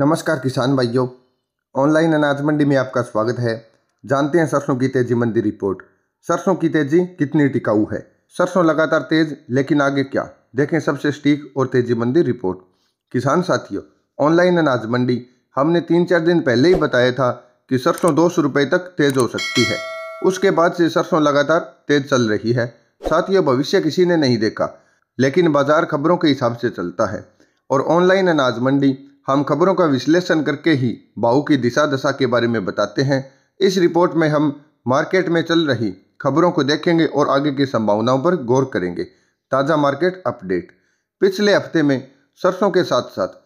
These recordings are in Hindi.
नमस्कार किसान भाइयों ऑनलाइन अनाज मंडी में आपका स्वागत है जानते हैं सरसों की तेजी मंडी रिपोर्ट सरसों की तेजी कितनी टिकाऊ है सरसों लगातार तेज लेकिन आगे क्या देखें सबसे स्टीक और तेजी मंडी रिपोर्ट किसान साथियों ऑनलाइन अनाज मंडी हमने तीन चार दिन पहले ही बताया था कि सरसों दो सौ रुपये तक तेज हो सकती है उसके बाद से सरसों लगातार तेज चल रही है साथियों भविष्य किसी ने नहीं देखा लेकिन बाजार खबरों के हिसाब से चलता है और ऑनलाइन अनाज मंडी हम खबरों का विश्लेषण करके ही बाहू की दिशा दशा के बारे में बताते हैं इस रिपोर्ट में हम मार्केट में चल रही खबरों को देखेंगे और आगे की संभावनाओं पर गौर करेंगे ताज़ा मार्केट अपडेट पिछले हफ्ते में सरसों के साथ साथ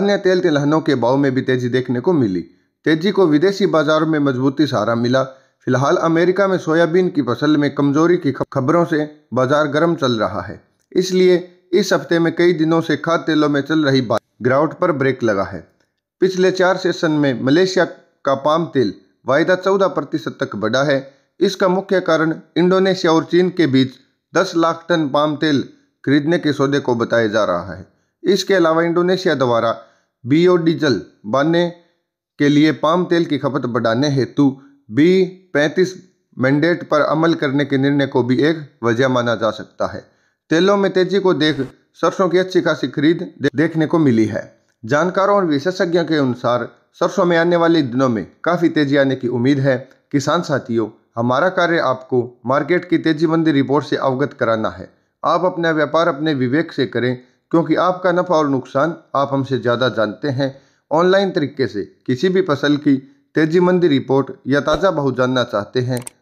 अन्य तेल तिलहनों के भाव में भी तेजी देखने को मिली तेजी को विदेशी बाजारों में मजबूती सहारा मिला फिलहाल अमेरिका में सोयाबीन की फसल में कमजोरी की खबरों से बाजार गर्म चल रहा है इसलिए इस हफ्ते में कई दिनों से खाद्य तेलों में चल रही बात ग्राउंड पर ब्रेक लगा है पिछले चार सेशन में मलेशिया का पाम तेल वायदा चौदह प्रतिशत तक बढ़ा है इसका मुख्य कारण इंडोनेशिया और चीन के बीच दस लाख टन पाम तेल खरीदने के सौदे को बताया जा रहा है इसके अलावा इंडोनेशिया द्वारा डीजल बनने के लिए पाम तेल की खपत बढ़ाने हेतु बी पैंतीस मैंडेट पर अमल करने के निर्णय को भी एक वजह माना जा सकता है तेलों में तेजी को देख सरसों की अच्छी खासी खरीद देखने को मिली है जानकारों और विशेषज्ञों के अनुसार सरसों में आने वाले दिनों में काफ़ी तेजी आने की उम्मीद है किसान साथियों हमारा कार्य आपको मार्केट की तेजी मंदी रिपोर्ट से अवगत कराना है आप अपना व्यापार अपने विवेक से करें क्योंकि आपका नफा और नुकसान आप हमसे ज़्यादा जानते हैं ऑनलाइन तरीके से किसी भी फसल की तेजी मंदी रिपोर्ट या ताज़ा बहुत जानना चाहते हैं